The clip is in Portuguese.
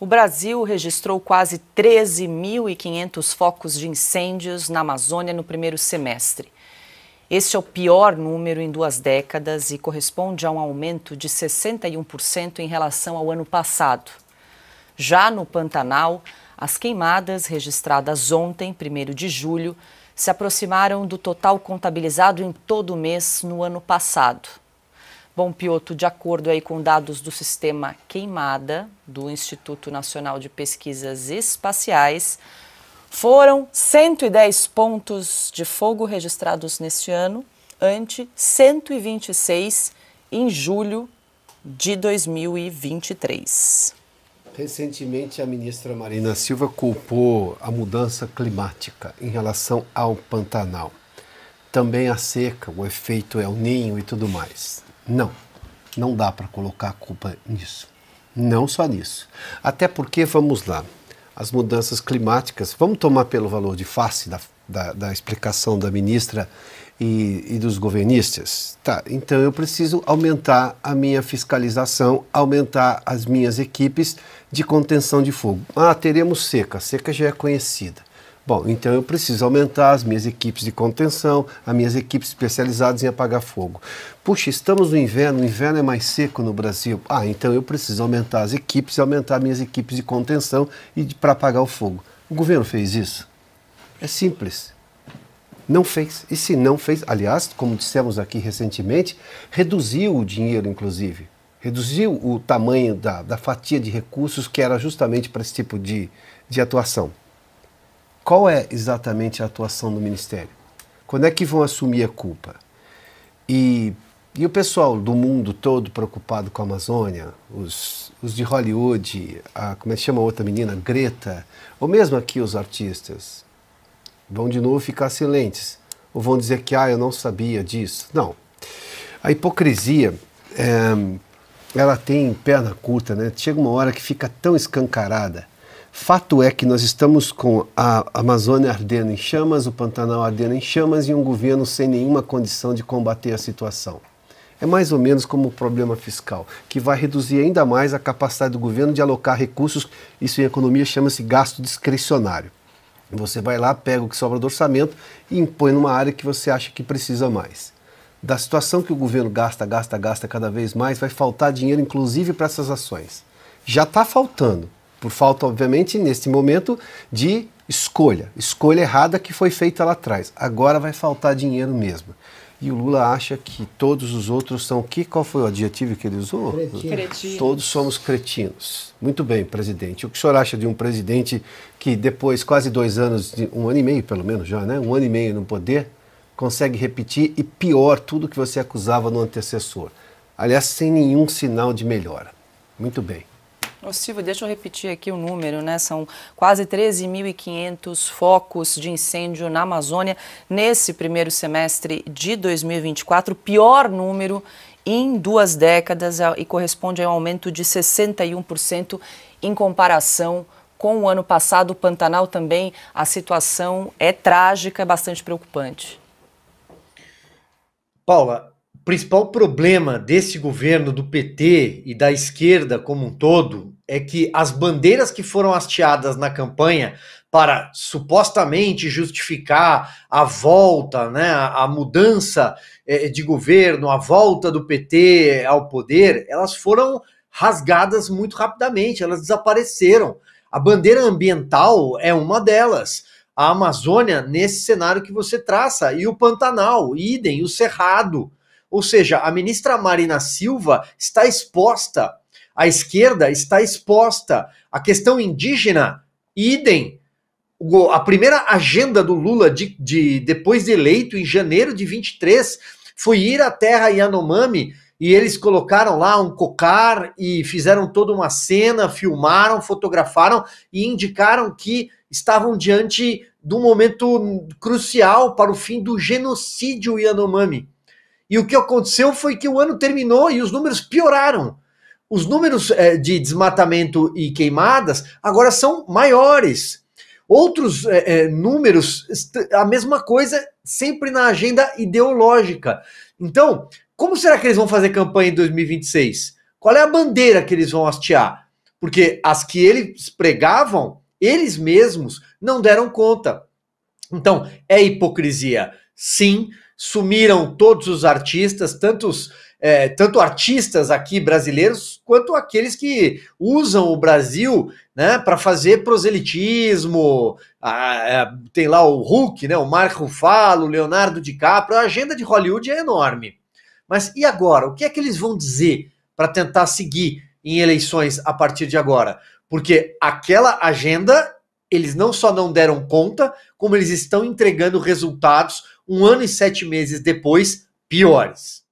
O Brasil registrou quase 13.500 focos de incêndios na Amazônia no primeiro semestre. Este é o pior número em duas décadas e corresponde a um aumento de 61% em relação ao ano passado. Já no Pantanal, as queimadas registradas ontem, 1 de julho, se aproximaram do total contabilizado em todo o mês no ano passado. Bom, Pioto, de acordo aí com dados do sistema Queimada, do Instituto Nacional de Pesquisas Espaciais, foram 110 pontos de fogo registrados neste ano, ante 126 em julho de 2023. Recentemente, a ministra Marina Silva culpou a mudança climática em relação ao Pantanal. Também a seca, o efeito El Ninho e tudo mais. Não, não dá para colocar a culpa nisso. Não só nisso. Até porque, vamos lá, as mudanças climáticas, vamos tomar pelo valor de face da, da, da explicação da ministra e, e, dos governistas. Tá, então eu preciso aumentar a minha fiscalização, aumentar as minhas equipes de contenção de fogo. Ah, teremos seca, seca já é conhecida. Bom, então eu preciso aumentar as minhas equipes de contenção, as minhas equipes especializadas em apagar fogo. Puxa, estamos no inverno, o inverno é mais seco no Brasil. Ah, então eu preciso aumentar as equipes e aumentar minhas equipes de contenção e para apagar o fogo. O governo fez isso? É simples. Não fez. E se não fez, aliás, como dissemos aqui recentemente, reduziu o dinheiro, inclusive. Reduziu o tamanho da, da fatia de recursos que era justamente para esse tipo de, de atuação qual é exatamente a atuação do Ministério? Quando é que vão assumir a culpa? E, e o pessoal do mundo todo preocupado com a Amazônia, os, os de Hollywood, a, como é que chama a outra menina, Greta, ou mesmo aqui os artistas, vão de novo ficar silentes, ou vão dizer que, ah, eu não sabia disso. Não. A hipocrisia, é, ela tem perna curta, né? Chega uma hora que fica tão escancarada Fato é que nós estamos com a Amazônia ardendo em chamas, o Pantanal ardendo em chamas e um governo sem nenhuma condição de combater a situação. É mais ou menos como o problema fiscal, que vai reduzir ainda mais a capacidade do governo de alocar recursos, isso em economia chama-se gasto discricionário. Você vai lá, pega o que sobra do orçamento e impõe numa área que você acha que precisa mais. Da situação que o governo gasta, gasta, gasta cada vez mais, vai faltar dinheiro inclusive para essas ações. Já está faltando por falta, obviamente, neste momento de escolha, escolha errada que foi feita lá atrás. Agora vai faltar dinheiro mesmo. E o Lula acha que todos os outros são que qual foi o adjetivo que ele usou? Cretinos. Todos somos cretinos. Muito bem, presidente. O que o senhor acha de um presidente que depois quase dois anos, um ano e meio pelo menos já, né, um ano e meio no poder, consegue repetir e pior tudo que você acusava no antecessor? Aliás, sem nenhum sinal de melhora. Muito bem. Ô Silvio, deixa eu repetir aqui o número, né? São quase 13.500 focos de incêndio na Amazônia nesse primeiro semestre de 2024, pior número em duas décadas é, e corresponde a um aumento de 61% em comparação com o ano passado. O Pantanal também, a situação é trágica, é bastante preocupante. Paula, principal problema desse governo do PT e da esquerda como um todo é que as bandeiras que foram hasteadas na campanha para supostamente justificar a volta, né, a mudança eh, de governo, a volta do PT ao poder, elas foram rasgadas muito rapidamente, elas desapareceram. A bandeira ambiental é uma delas. A Amazônia, nesse cenário que você traça, e o Pantanal, idem, o Cerrado. Ou seja, a ministra Marina Silva está exposta, a esquerda está exposta, a questão indígena, idem. A primeira agenda do Lula de, de depois de eleito, em janeiro de 23, foi ir à terra Yanomami e eles colocaram lá um cocar e fizeram toda uma cena, filmaram, fotografaram e indicaram que estavam diante de um momento crucial para o fim do genocídio Yanomami. E o que aconteceu foi que o ano terminou e os números pioraram. Os números é, de desmatamento e queimadas agora são maiores. Outros é, é, números, a mesma coisa, sempre na agenda ideológica. Então, como será que eles vão fazer campanha em 2026? Qual é a bandeira que eles vão hastear? Porque as que eles pregavam, eles mesmos não deram conta. Então, é hipocrisia, sim sumiram todos os artistas, tantos, é, tanto artistas aqui brasileiros quanto aqueles que usam o Brasil né, para fazer proselitismo. A, a, é, tem lá o Hulk, né, o Marco Ruffalo, o Leonardo DiCaprio. A agenda de Hollywood é enorme. Mas e agora? O que é que eles vão dizer para tentar seguir em eleições a partir de agora? Porque aquela agenda eles não só não deram conta, como eles estão entregando resultados um ano e sete meses depois, piores.